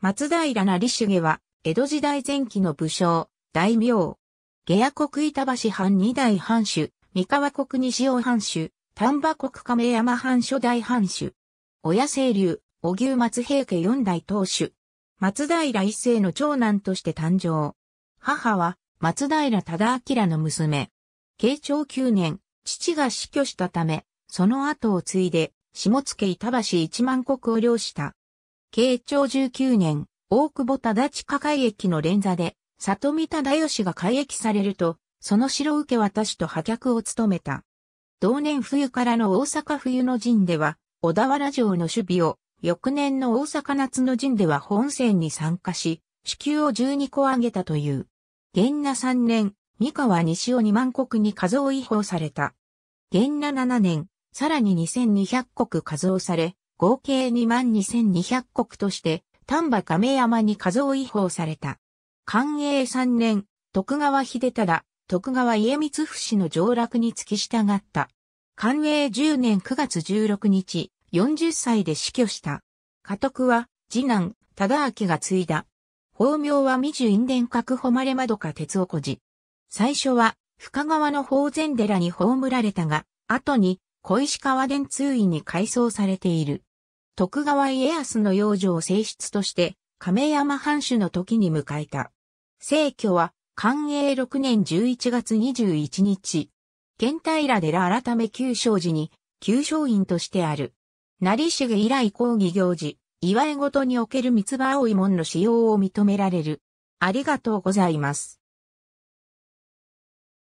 松平成重は、江戸時代前期の武将、大名。下野国板橋藩二代藩主、三河国西尾藩主、丹波国亀山藩初代藩主。親清流、小牛松平家四代当主。松平一世の長男として誕生。母は、松平忠明の娘。慶長九年、父が死去したため、その後を継いで、下野板橋一万国を領した。慶長19年、大久保忠親海駅の連座で、里見忠義が海駅されると、その城受け渡しと破却を務めた。同年冬からの大阪冬の陣では、小田原城の守備を、翌年の大阪夏の陣では本戦に参加し、支給を12個上げたという。元那3年、三河西尾二万国に数を違法された。元那7年、さらに2200国加をされ、合計22,200国として丹波亀山に数を違法された。寛永3年、徳川秀忠、徳川家光伏の上落に付き従った。寛永10年9月16日、40歳で死去した。家督は、次男、忠明が継いだ。法名は未樹院伝閣誉れまどか鉄おこじ。最初は、深川の法善寺に葬られたが、後に、小石川伝通院に改装されている。徳川家康の養女を正室として、亀山藩主の時に迎えた。聖居は、寛永6年11月21日、県平寺改め旧正寺に、旧正院としてある。成重以来講義行事、祝いごとにおける三葉葉葵門の使用を認められる。ありがとうございます。